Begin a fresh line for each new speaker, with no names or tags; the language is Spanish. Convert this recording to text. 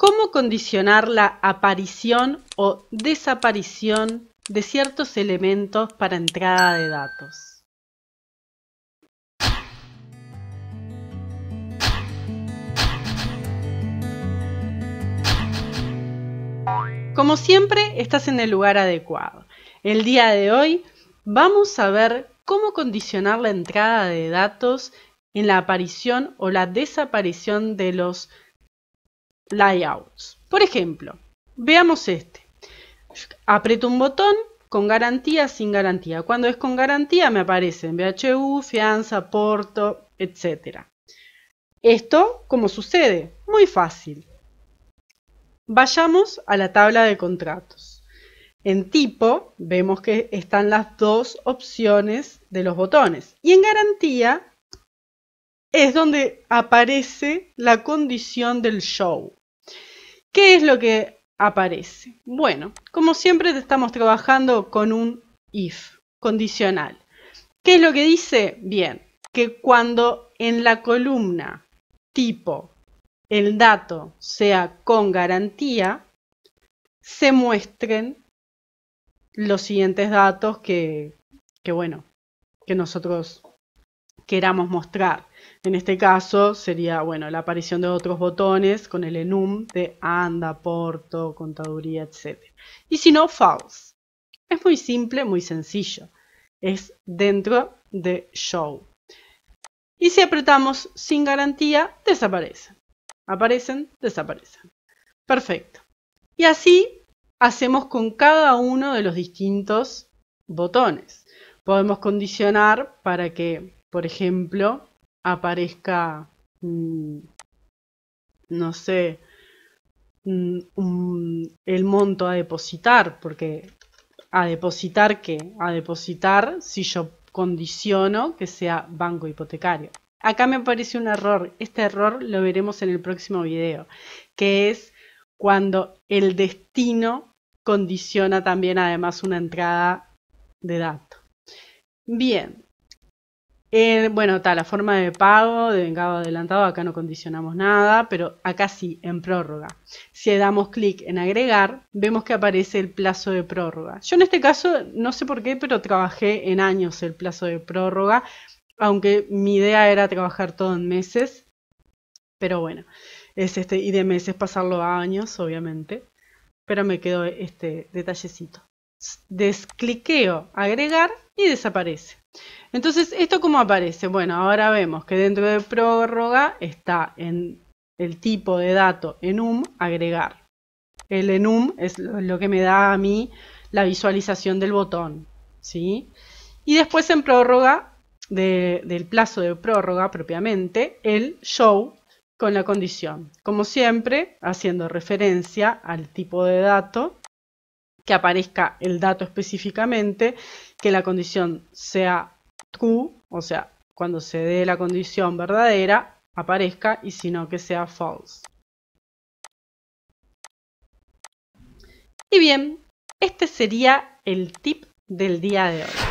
¿Cómo condicionar la aparición o desaparición de ciertos elementos para entrada de datos? Como siempre, estás en el lugar adecuado. El día de hoy vamos a ver cómo condicionar la entrada de datos en la aparición o la desaparición de los layouts. Por ejemplo, veamos este. Apreto un botón con garantía, sin garantía. Cuando es con garantía me aparecen BHU, fianza, porto, etc. Esto, ¿cómo sucede? Muy fácil. Vayamos a la tabla de contratos. En tipo vemos que están las dos opciones de los botones. Y en garantía es donde aparece la condición del show. ¿Qué es lo que aparece? Bueno, como siempre estamos trabajando con un if condicional. ¿Qué es lo que dice? Bien, que cuando en la columna tipo el dato sea con garantía, se muestren los siguientes datos que, que bueno, que nosotros queramos mostrar. En este caso sería, bueno, la aparición de otros botones con el enum de ANDA, PORTO, contaduría, etc. Y si no, false. Es muy simple, muy sencillo. Es dentro de show. Y si apretamos sin garantía, desaparecen. Aparecen, desaparecen. Perfecto. Y así hacemos con cada uno de los distintos botones. Podemos condicionar para que, por ejemplo, aparezca, mm, no sé, mm, el monto a depositar, porque a depositar qué? A depositar si yo condiciono que sea banco hipotecario. Acá me aparece un error, este error lo veremos en el próximo video, que es cuando el destino condiciona también además una entrada de dato. Bien, eh, bueno, está la forma de pago, de vengado adelantado, acá no condicionamos nada, pero acá sí, en prórroga. Si damos clic en agregar, vemos que aparece el plazo de prórroga. Yo en este caso, no sé por qué, pero trabajé en años el plazo de prórroga, aunque mi idea era trabajar todo en meses, pero bueno, es este, y de meses pasarlo a años, obviamente, pero me quedó este detallecito. Descliqueo agregar y desaparece. Entonces, ¿esto cómo aparece? Bueno, ahora vemos que dentro de prórroga está en el tipo de dato enum agregar. El enum es lo que me da a mí la visualización del botón. ¿sí? Y después en prórroga, del plazo de prórroga propiamente, el show con la condición. Como siempre, haciendo referencia al tipo de dato, que aparezca el dato específicamente que la condición sea true, o sea, cuando se dé la condición verdadera, aparezca y si no que sea false. Y bien, este sería el tip del día de hoy.